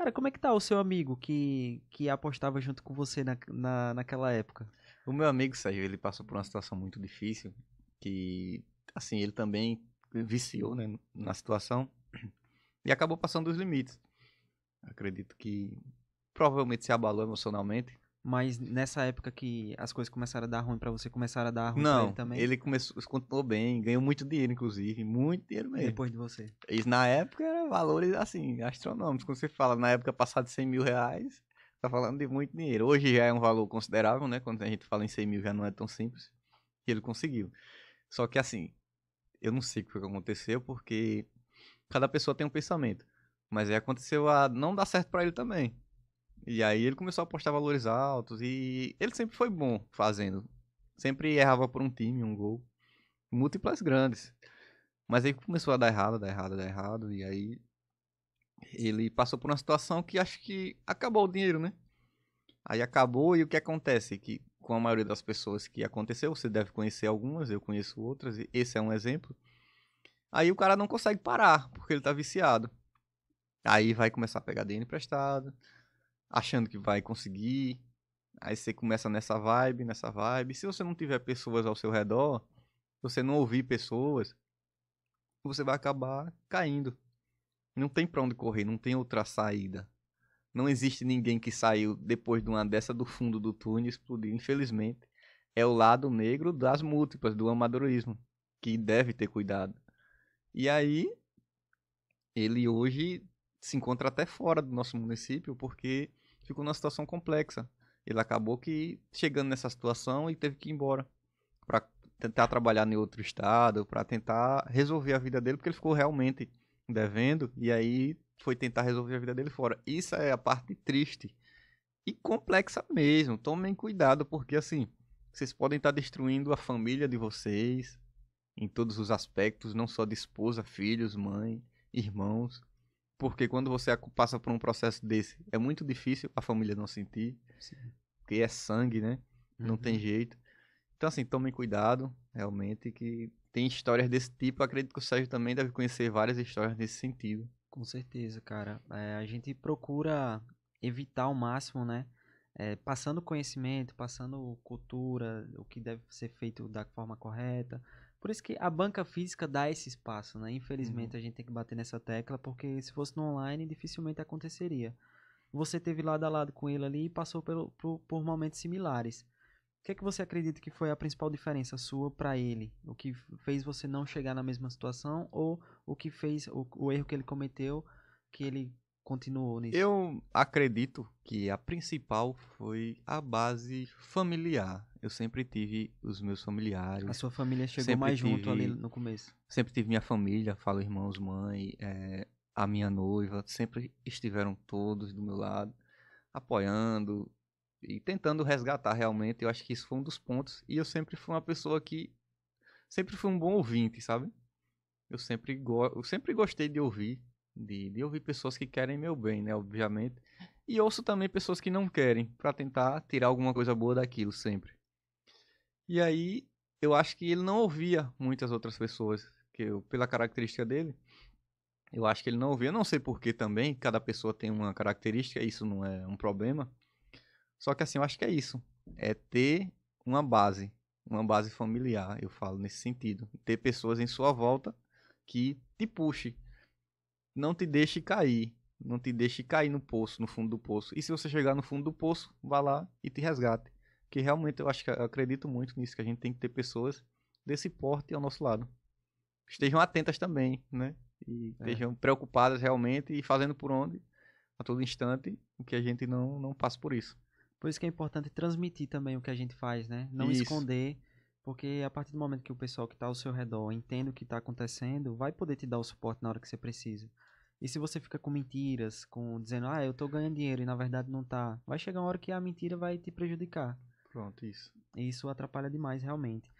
Cara, como é que tá o seu amigo que, que apostava junto com você na, na, naquela época? O meu amigo Sérgio, ele passou por uma situação muito difícil, que, assim, ele também viciou, né, na situação e acabou passando dos limites. Acredito que provavelmente se abalou emocionalmente mas nessa época que as coisas começaram a dar ruim para você, começaram a dar ruim Não, pra ele também? ele começou, contou bem, ganhou muito dinheiro, inclusive, muito dinheiro mesmo. Depois de você? Isso na época era valores, assim, astronômicos. Quando você fala, na época passado 100 mil reais, tá falando de muito dinheiro. Hoje já é um valor considerável, né? Quando a gente fala em 100 mil já não é tão simples. E ele conseguiu. Só que, assim, eu não sei o que aconteceu, porque cada pessoa tem um pensamento. Mas aí aconteceu a não dar certo para ele também. E aí ele começou a apostar valores altos e ele sempre foi bom fazendo. Sempre errava por um time, um gol. Múltiplas grandes. Mas aí começou a dar errado, dar errado, dar errado. E aí ele passou por uma situação que acho que acabou o dinheiro, né? Aí acabou e o que acontece? Que com a maioria das pessoas que aconteceu, você deve conhecer algumas, eu conheço outras, e esse é um exemplo. Aí o cara não consegue parar, porque ele tá viciado. Aí vai começar a pegar dinheiro emprestado achando que vai conseguir. Aí você começa nessa vibe, nessa vibe. Se você não tiver pessoas ao seu redor, se você não ouvir pessoas, você vai acabar caindo. Não tem pra onde correr, não tem outra saída. Não existe ninguém que saiu depois de uma dessa do fundo do túnel explodir. Infelizmente, é o lado negro das múltiplas, do amadorismo, que deve ter cuidado. E aí, ele hoje se encontra até fora do nosso município, porque ficou numa situação complexa. Ele acabou que chegando nessa situação e teve que ir embora para tentar trabalhar em outro estado, para tentar resolver a vida dele, porque ele ficou realmente devendo e aí foi tentar resolver a vida dele fora. Isso é a parte triste e complexa mesmo. Tomem cuidado porque assim, vocês podem estar destruindo a família de vocês em todos os aspectos, não só de esposa, filhos, mãe, irmãos. Porque quando você passa por um processo desse, é muito difícil a família não sentir. Sim. Porque é sangue, né? Não tem uhum. jeito. Então, assim, tomem cuidado, realmente, que tem histórias desse tipo. Acredito que o Sérgio também deve conhecer várias histórias nesse sentido. Com certeza, cara. É, a gente procura evitar ao máximo, né? é, passando conhecimento, passando cultura, o que deve ser feito da forma correta. Por isso que a banca física dá esse espaço, né? Uhum. Infelizmente uhum. a gente tem que bater nessa tecla, porque se fosse no online dificilmente aconteceria. Você teve lado a lado com ele ali e passou pelo, por, por momentos similares. O que é que você acredita que foi a principal diferença sua para ele? O que fez você não chegar na mesma situação ou o que fez o, o erro que ele cometeu que ele continuou nisso? Eu acredito que a principal foi a base familiar. Eu sempre tive os meus familiares. A sua família chegou mais tive, junto ali no começo? Sempre tive minha família, falo irmãos, mãe, é, a minha noiva, sempre estiveram todos do meu lado, apoiando e tentando resgatar realmente. Eu acho que isso foi um dos pontos. E eu sempre fui uma pessoa que sempre fui um bom ouvinte, sabe? Eu sempre, go eu sempre gostei de ouvir de, de ouvir pessoas que querem meu bem, né? Obviamente. E ouço também pessoas que não querem, para tentar tirar alguma coisa boa daquilo sempre. E aí, eu acho que ele não ouvia muitas outras pessoas, que eu, pela característica dele, eu acho que ele não ouvia, não sei porquê também, cada pessoa tem uma característica, isso não é um problema. Só que assim, eu acho que é isso, é ter uma base, uma base familiar, eu falo nesse sentido, ter pessoas em sua volta que te puxe, não te deixe cair. Não te deixe cair no poço, no fundo do poço. E se você chegar no fundo do poço, vá lá e te resgate. Que realmente eu acho que eu acredito muito nisso, que a gente tem que ter pessoas desse porte ao nosso lado. Estejam atentas também, né? E é. estejam preocupadas realmente e fazendo por onde, a todo instante, o que a gente não, não passa por isso. Por isso que é importante transmitir também o que a gente faz, né? Não isso. esconder porque a partir do momento que o pessoal que está ao seu redor entende o que está acontecendo, vai poder te dar o suporte na hora que você precisa. E se você fica com mentiras, com dizendo, ah, eu estou ganhando dinheiro e na verdade não está vai chegar uma hora que a mentira vai te prejudicar. Pronto, isso. E isso atrapalha demais, realmente.